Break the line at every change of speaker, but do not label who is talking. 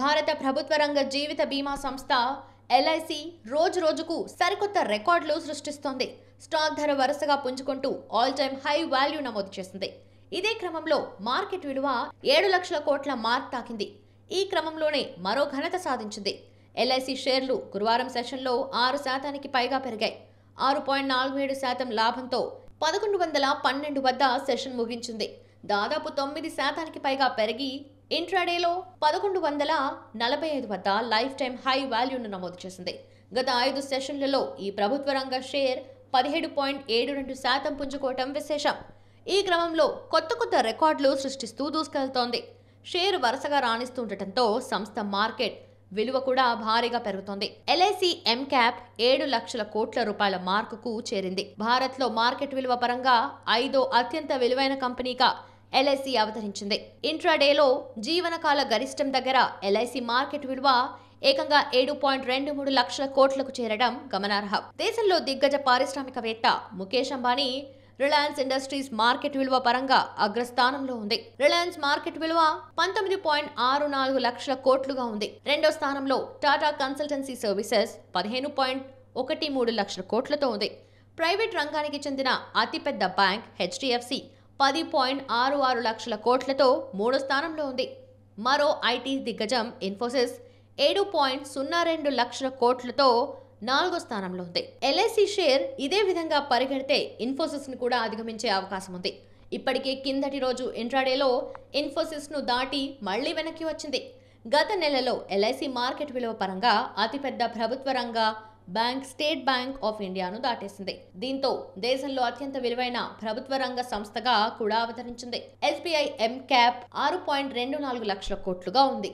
భారత ప్రభుత్వ రంగ జీవిత బీమా సంస్థ ఎల్ఐసి రోజు రోజుకు సరికొత్త రికార్డులు సృష్టిస్తోంది స్టాక్ ధర వరుసగా పుంజుకుంటూ ఆల్ టైమ్ హై వాల్యూ నమోదు చేసింది ఇదే క్రమంలో మార్కెట్ విలువ ఏడు లక్షల కోట్ల మార్క్ తాకింది ఈ క్రమంలోనే మరో ఘనత సాధించింది ఎల్ఐసి షేర్లు గురువారం సెషన్లో ఆరు శాతానికి పైగా పెరిగాయి ఆరు పాయింట్ నాలుగు ఏడు శాతం లాభంతో పదకొండు వందల పన్నెండు వద్ద సెషన్ ముగించింది దాదాపు తొమ్మిది శాతానికి పైగా పెరిగి ఇంట్రాడేలో పదకొండు వందల నలభై ఐదు వద్ద లైఫ్ టైం హై వాల్యూను నమోదు చేసింది గత ఐదు సెషన్లలో ఈ ప్రభుత్వ రంగ షేర్ పదిహేడు పాయింట్ ఏడు రెండు శాతం పుంజుకోవటం విశేషం ఈ క్రమంలో కొత్త కొత్త రికార్డులు సృష్టిస్తూ దూసుకెళ్తోంది షేర్ వరుసగా రాణిస్తుండటంతో సంస్థ మార్కెట్ విలువ కూడా భారీగా పెరుగుతోంది ఎల్ఐసి ఎం క్యాప్ ఏడు లక్షల కోట్ల రూపాయల మార్కుకు చేరింది భారత్లో మార్కెట్ విలువ పరంగా ఐదో అత్యంత విలువైన కంపెనీగా ఎల్ఐసి అవతరించింది ఇంట్రాడేలో జీవనకాల గరిష్టం దగ్గర ఎల్ఐసి మార్కెట్ విలువ ఏకంగా ఏడు పాయింట్ రెండు మూడు లక్షల కోట్లకు చేరడం గమనార్హం దేశంలో దిగ్గజ పారిశ్రామికవేత్త ముఖేష్ అంబానీ రిలయన్స్ ఇండస్ట్రీస్ మార్కెట్ విలువ పరంగా అగ్రస్థానంలో ఉంది రిలయన్స్ మార్కెట్ విలువ పంతొమ్మిది పాయింట్ ఆరు నాలుగు లక్షల కోట్లుగా ఉంది రెండో స్థానంలో టాటా కన్సల్టెన్సీ సర్వీసెస్ పదిహేను పాయింట్ ఒకటి మూడు లక్షల కోట్లతో ఉంది ప్రైవేట్ రంగానికి చెందిన అతిపెద్ద బ్యాంక్ హెచ్డిఎఫ్సి పది పాయింట్ ఆరు ఆరు లక్షల కోట్లతో మూడో స్థానంలో ఉంది మరో ఐటీ దిగ్గజం ఇన్ఫోసిస్ ఏడు పాయింట్ సున్నా రెండు లక్షల కోట్లతో నాలుగో స్థానంలో ఉంది ఎల్ఐసి షేర్ ఇదే విధంగా పరిగెడితే ఇన్ఫోసిస్ను కూడా అధిగమించే అవకాశం ఉంది ఇప్పటికే కిందటి రోజు ఇంట్రాడేలో ఇన్ఫోసిస్ను దాటి మళ్లీ వెనక్కి వచ్చింది గత నెలలో ఎల్ఐసి మార్కెట్ విలువ పరంగా అతిపెద్ద ప్రభుత్వ రంగ బ్యాంక్ స్టేట్ బ్యాంక్ ఆఫ్ ఇండియాను దాటేసింది దీంతో దేశంలో అత్యంత విలువైన ప్రభుత్వ రంగ సంస్థగా కూడా అవతరించింది ఎస్బీఐ ఎం క్యాప్ ఆరు పాయింట్ రెండు నాలుగు లక్షల కోట్లుగా ఉంది